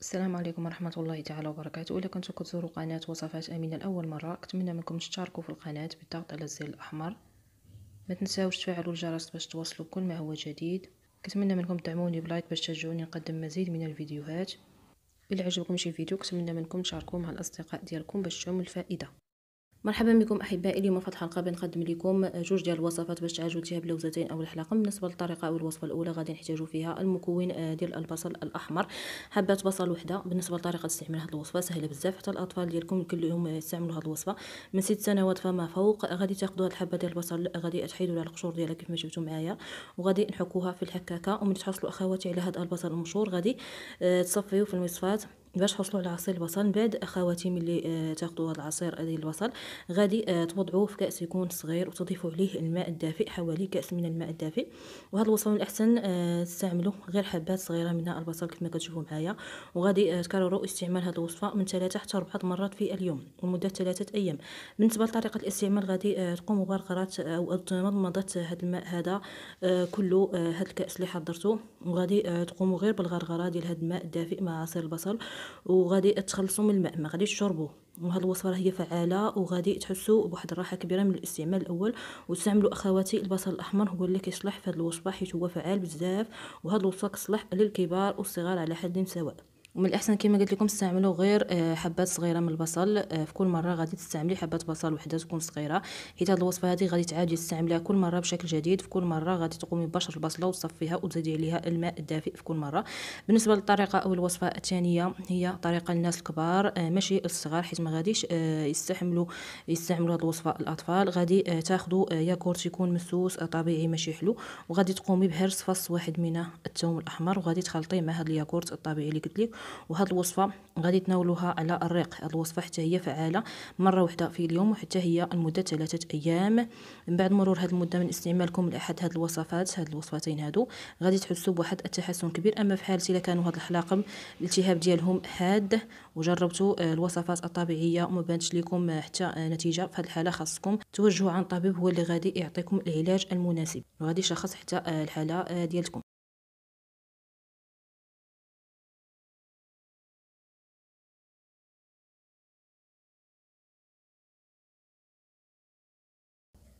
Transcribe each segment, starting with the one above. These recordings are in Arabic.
السلام عليكم ورحمة الله تعالى وبركاته إلا كنتو كتزوروا قناة وصفات أمينة لأول مرة أتمنى منكم تشتركوا في القناة بالضغط على الزر الأحمر ما تنساوش تفعلوا الجرس باش توصلوا كل ما هو جديد كنتمنى منكم تدعموني بلايك باش تشجعوني نقدم مزيد من الفيديوهات إلا عجبكم شي فيديو كنتمنى منكم تشاركوه مع الأصدقاء ديالكم باش تعم الفائدة مرحبا بكم احبائي اليوم في الحلقه بنقدم لكم جوج ديال الوصفات باش تعالجوا تيها بلوزتين او الحلاقه بالنسبه للطريقه او الوصفه الاولى غادي نحتاجوا فيها المكون آه، ديال البصل الاحمر حبات بصل وحده بالنسبه لطريقه استعمال هذه الوصفه سهله بزاف حتى الاطفال ديالكم كلهم يستعملوا هذه الوصفه من ست سنوات فما فوق غادي تاخذوا هذه الحبه ديال البصل غادي تحيدوا لها القشور ديالها كيف ما شفتوا معايا وغادي نحكوها في الحكاكه ومن تحصلوا اخواتي على هذا البصل المشهور غادي آه، تصفيوه في المصفات باش تحصلوا على عصير البصل من بعد اخواتي ملي آه، تاخذوا هذا العصير ديال البصل غادي آه، توضعوه في كاس يكون صغير وتضيفوا عليه الماء الدافئ حوالي كاس من الماء الدافئ وهذا الوصفه من الاحسن آه، تستعملوا غير حبات صغيره من البصل كما كتشوفوا معايا وغادي تكرروا استعمال هذه الوصفه من ثلاثه حتى اربعه مرات في اليوم لمده ثلاثه ايام بالنسبه لطريقه الاستعمال غادي تقوموا بغرغره او تمضمضه هذا الماء هذا كله هذا الكاس اللي حضرته وغادي تقوموا غير بالغرغره ديال هذا الماء الدافئ مع عصير البصل وغادي تخلصوا من الماء ما غاديش تشربوه وهاد الوصفه هي فعاله وغادي تحسوا بواحد الراحه كبيره من الاستعمال الاول واستعملوا اخواتي البصل الاحمر هو اللي كيصلح في هاد الوصفه حيت هو فعال بزاف وهاد الوصفه كتصلح للكبار والصغار على حد سواء ومن الاحسن كما قلت لكم استعملوا غير آه، حبات صغيره من البصل آه، في كل مره غادي تستعملي حبات بصل وحده تكون صغيره حيت هذه الوصفه هذه غادي تعاودي تستعمليها كل مره بشكل جديد في كل مره غادي تقومي ببشر البصله وتصفيها وتزيدي عليها الماء الدافئ في كل مره بالنسبه للطريقه او الوصفه الثانيه هي طريقه للناس الكبار آه، ماشي الصغار حيت ما غاديش يستحملوا يستعملوا هذه الوصفه الاطفال غادي تاخذوا ياغورت يكون مسوس طبيعي ماشي حلو وغادي تقومي بهرس فص واحد من الثوم الاحمر وغادي تخلطيه مع هذا الياغورت الطبيعي اللي قلت لك وهاد الوصفه غادي تناولوها على الريق هاد الوصفه حتى هي فعاله مره واحده في اليوم وحتى هي لمده ثلاثه ايام من بعد مرور هاد المده من استعمالكم لاحد هاد الوصفات هاد الوصفتين هادو غادي تحسوا بواحد التحسن كبير اما في حالتي كانوا هاد الحلاقم الالتهاب ديالهم حاد وجربتوا الوصفات الطبيعيه وما بانتش لكم حتى نتيجه في هاد الحاله خاصكم توجهوا عن طبيب هو اللي غادي يعطيكم العلاج المناسب وغادي يشخص حتى الحاله ديالكم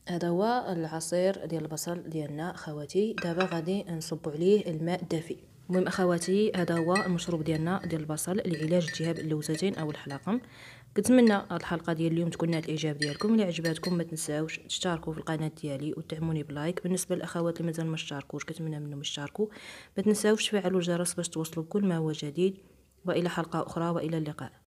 هذا هو العصير ديال البصل ديالنا اخواتي دابا غادي نصب عليه الماء الدافئ المهم اخواتي هذا هو المشروب ديالنا ديال البصل لعلاج التهاب اللوزتين او الحلاقم كنتمنى الحلقه ديال اليوم تكون نالت الاعجاب ديالكم الا عجباتكم ما تنساوش تشتركوا في القناه ديالي وتدعموني بلايك بالنسبه للاخوات اللي مازال ما اشتركوش كنتمنى منهم يشتركوا ما تنساوش تفعلوا الجرس باش توصلوا بكل ما هو جديد والى حلقه اخرى والى اللقاء